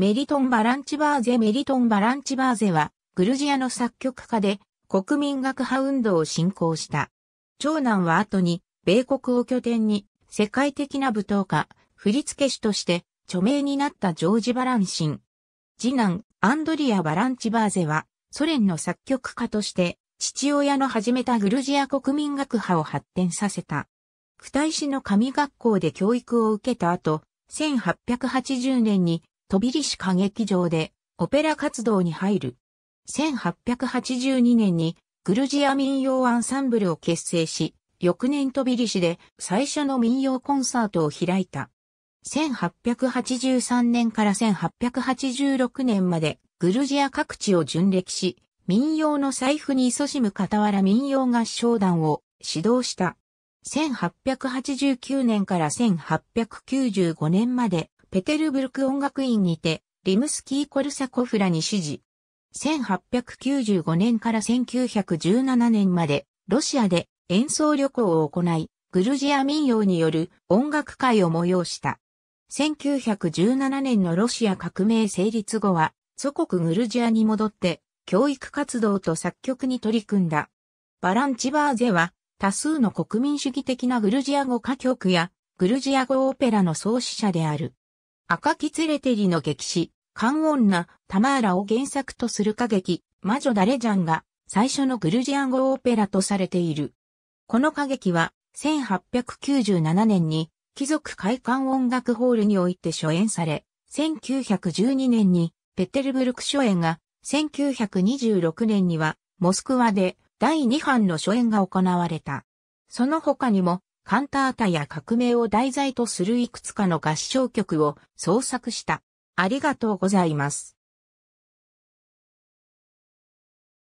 メリトン・バランチバーゼメリトン・バランチバーゼは、グルジアの作曲家で、国民学派運動を進行した。長男は後に、米国を拠点に、世界的な舞踏家、振付師として、著名になったジョージ・バランシン。次男、アンドリア・バランチバーゼは、ソ連の作曲家として、父親の始めたグルジア国民学派を発展させた。区体市の神学校で教育を受けた後、1880年に飛び石歌劇場でオペラ活動に入る。1882年にグルジア民謡アンサンブルを結成し、翌年飛び石で最初の民謡コンサートを開いた。1883年から1886年までグルジア各地を巡歴し、民謡の財布に勤しむ傍ら民謡合唱団を指導した。1889年から1895年までペテルブルク音楽院にて、リムスキー・コルサコフらに指示。1895年から1917年まで、ロシアで演奏旅行を行い、グルジア民謡による音楽会を催した。1917年のロシア革命成立後は、祖国グルジアに戻って、教育活動と作曲に取り組んだ。バランチバーゼは、多数の国民主義的なグルジア語歌曲や、グルジア語オペラの創始者である。赤きつれてりの劇史、音な、タマーラを原作とする歌劇、魔女ダレジャンが最初のグルジアン語オペラとされている。この歌劇は1897年に貴族会館音楽ホールにおいて初演され、1912年にペテルブルク初演が、1926年にはモスクワで第2版の初演が行われた。その他にもカンタータや革命を題材とするいくつかの合唱曲を創作した。ありがとうございます。